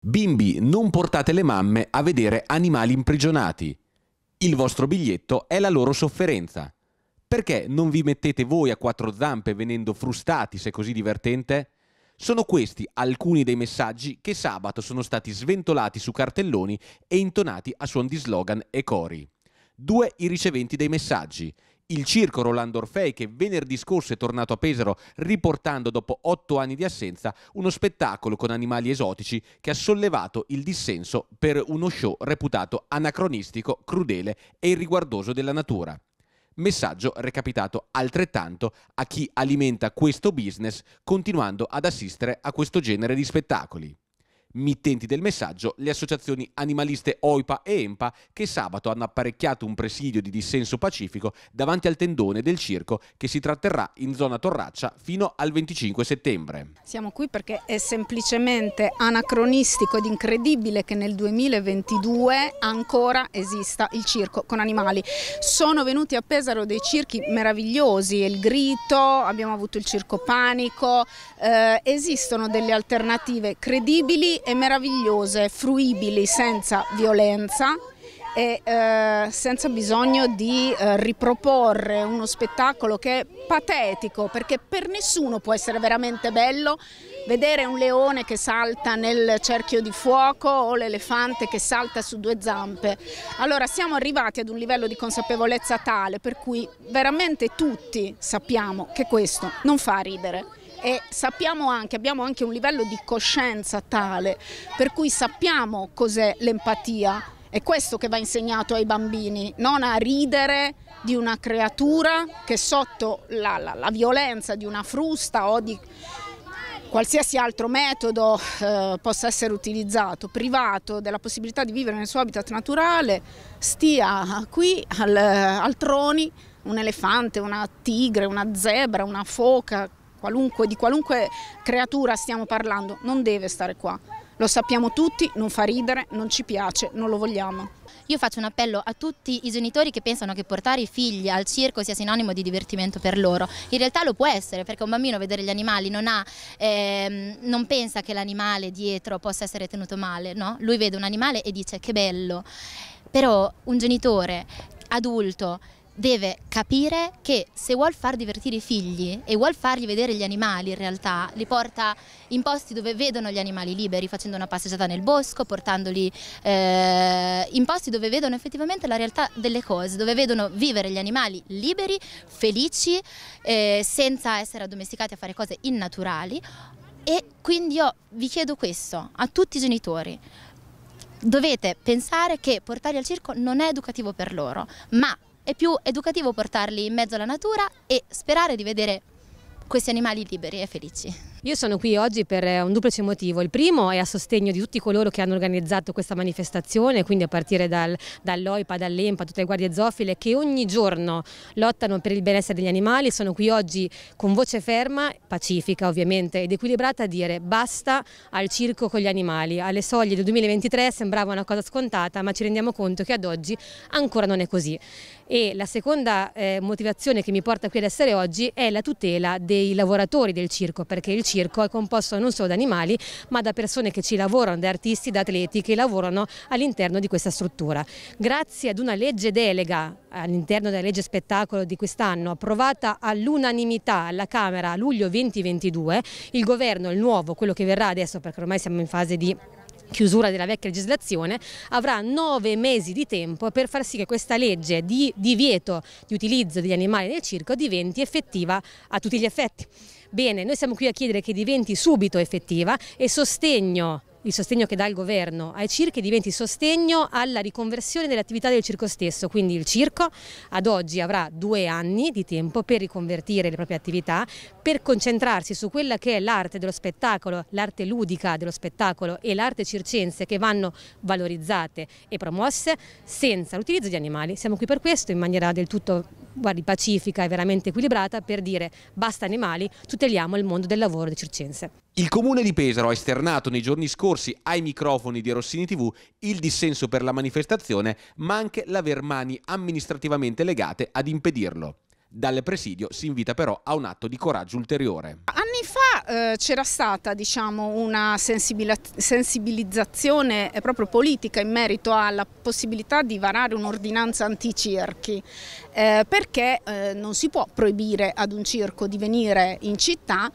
Bimbi, non portate le mamme a vedere animali imprigionati. Il vostro biglietto è la loro sofferenza. Perché non vi mettete voi a quattro zampe venendo frustati se è così divertente? Sono questi alcuni dei messaggi che sabato sono stati sventolati su cartelloni e intonati a suon di slogan e cori. Due i riceventi dei messaggi il circo Rolando Orfei che venerdì scorso è tornato a Pesaro riportando dopo otto anni di assenza uno spettacolo con animali esotici che ha sollevato il dissenso per uno show reputato anacronistico, crudele e irriguardoso della natura. Messaggio recapitato altrettanto a chi alimenta questo business continuando ad assistere a questo genere di spettacoli. Mittenti del messaggio le associazioni animaliste OIPA e EMPA che sabato hanno apparecchiato un presidio di dissenso pacifico davanti al tendone del circo che si tratterrà in zona Torraccia fino al 25 settembre. Siamo qui perché è semplicemente anacronistico ed incredibile che nel 2022 ancora esista il circo con animali. Sono venuti a Pesaro dei circhi meravigliosi, il Grito, abbiamo avuto il circo Panico, eh, esistono delle alternative credibili e meravigliose, fruibili senza violenza e eh, senza bisogno di eh, riproporre uno spettacolo che è patetico perché per nessuno può essere veramente bello vedere un leone che salta nel cerchio di fuoco o l'elefante che salta su due zampe. Allora siamo arrivati ad un livello di consapevolezza tale per cui veramente tutti sappiamo che questo non fa ridere e sappiamo anche, abbiamo anche un livello di coscienza tale per cui sappiamo cos'è l'empatia. È questo che va insegnato ai bambini, non a ridere di una creatura che sotto la, la, la violenza di una frusta o di qualsiasi altro metodo eh, possa essere utilizzato, privato della possibilità di vivere nel suo habitat naturale, stia qui al, al troni un elefante, una tigre, una zebra, una foca, qualunque, di qualunque creatura stiamo parlando, non deve stare qua. Lo sappiamo tutti, non fa ridere, non ci piace, non lo vogliamo. Io faccio un appello a tutti i genitori che pensano che portare i figli al circo sia sinonimo di divertimento per loro. In realtà lo può essere, perché un bambino vedere gli animali non, ha, ehm, non pensa che l'animale dietro possa essere tenuto male, no? Lui vede un animale e dice che bello. Però un genitore adulto deve capire che se vuol far divertire i figli e vuol fargli vedere gli animali in realtà, li porta in posti dove vedono gli animali liberi, facendo una passeggiata nel bosco, portandoli eh, in posti dove vedono effettivamente la realtà delle cose, dove vedono vivere gli animali liberi, felici, eh, senza essere addomesticati a fare cose innaturali. E quindi io vi chiedo questo a tutti i genitori dovete pensare che portarli al circo non è educativo per loro, ma è più educativo portarli in mezzo alla natura e sperare di vedere questi animali liberi e felici. Io sono qui oggi per eh, un duplice motivo. Il primo è a sostegno di tutti coloro che hanno organizzato questa manifestazione, quindi a partire dal, dall'OIPA, dall'EMPA, tutte le guardie zoofile che ogni giorno lottano per il benessere degli animali. Sono qui oggi con voce ferma, pacifica ovviamente ed equilibrata a dire basta al circo con gli animali. Alle soglie del 2023 sembrava una cosa scontata, ma ci rendiamo conto che ad oggi ancora non è così. E la seconda eh, motivazione che mi porta qui ad essere oggi è la tutela dei lavoratori del circo, perché il circo circo è composto non solo da animali ma da persone che ci lavorano, da artisti, da atleti che lavorano all'interno di questa struttura. Grazie ad una legge delega all'interno della legge spettacolo di quest'anno approvata all'unanimità alla Camera a luglio 2022, il governo, il nuovo, quello che verrà adesso perché ormai siamo in fase di chiusura della vecchia legislazione, avrà nove mesi di tempo per far sì che questa legge di divieto di utilizzo degli animali nel circo diventi effettiva a tutti gli effetti. Bene, noi siamo qui a chiedere che diventi subito effettiva e sostegno il sostegno che dà il governo ai circhi diventi sostegno alla riconversione delle attività del circo stesso, quindi il circo ad oggi avrà due anni di tempo per riconvertire le proprie attività, per concentrarsi su quella che è l'arte dello spettacolo, l'arte ludica dello spettacolo e l'arte circense che vanno valorizzate e promosse senza l'utilizzo di animali. Siamo qui per questo in maniera del tutto guardi, pacifica e veramente equilibrata per dire basta animali, tuteliamo il mondo del lavoro dei circense. Il comune di Pesaro ha esternato nei giorni scorsi ai microfoni di Rossini TV il dissenso per la manifestazione, ma anche l'aver mani amministrativamente legate ad impedirlo. Dal presidio si invita però a un atto di coraggio ulteriore eh, c'era stata diciamo, una sensibilizzazione eh, proprio politica in merito alla possibilità di varare un'ordinanza anticirchi, eh, perché eh, non si può proibire ad un circo di venire in città,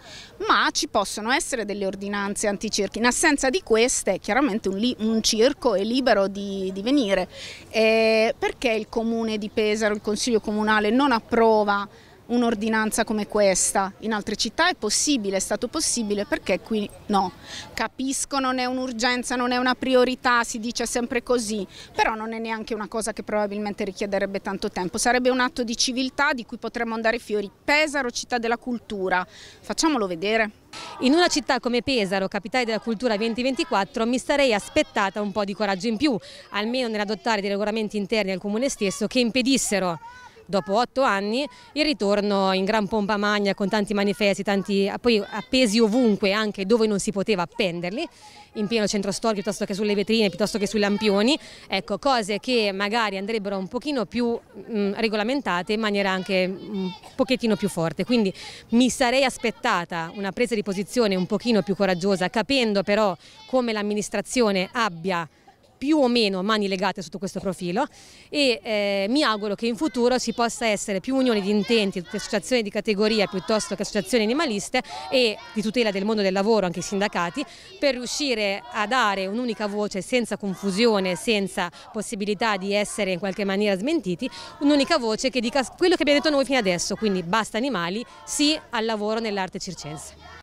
ma ci possono essere delle ordinanze anticirchi. In assenza di queste, chiaramente un, un circo è libero di, di venire. Eh, perché il comune di Pesaro, il consiglio comunale non approva un'ordinanza come questa. In altre città è possibile, è stato possibile, perché qui no. Capisco non è un'urgenza, non è una priorità, si dice sempre così, però non è neanche una cosa che probabilmente richiederebbe tanto tempo. Sarebbe un atto di civiltà di cui potremmo andare fiori. Pesaro, città della cultura, facciamolo vedere. In una città come Pesaro, capitale della cultura 2024, mi starei aspettata un po' di coraggio in più, almeno nell'adottare dei regolamenti interni al comune stesso che impedissero dopo otto anni, il ritorno in gran pompa magna con tanti manifesti, tanti, ah, poi appesi ovunque, anche dove non si poteva appenderli, in pieno centro storico piuttosto che sulle vetrine, piuttosto che sui lampioni, ecco, cose che magari andrebbero un pochino più mh, mm, regolamentate in maniera anche un mm, pochettino più forte. Quindi mi sarei aspettata una presa di posizione un pochino più coraggiosa, capendo però come l'amministrazione abbia più o meno a mani legate sotto questo profilo e eh, mi auguro che in futuro ci possa essere più unione di intenti di associazioni di categoria piuttosto che associazioni animaliste e di tutela del mondo del lavoro, anche i sindacati, per riuscire a dare un'unica voce senza confusione, senza possibilità di essere in qualche maniera smentiti, un'unica voce che dica quello che abbiamo detto noi fino adesso, quindi basta animali, sì al lavoro nell'arte circense.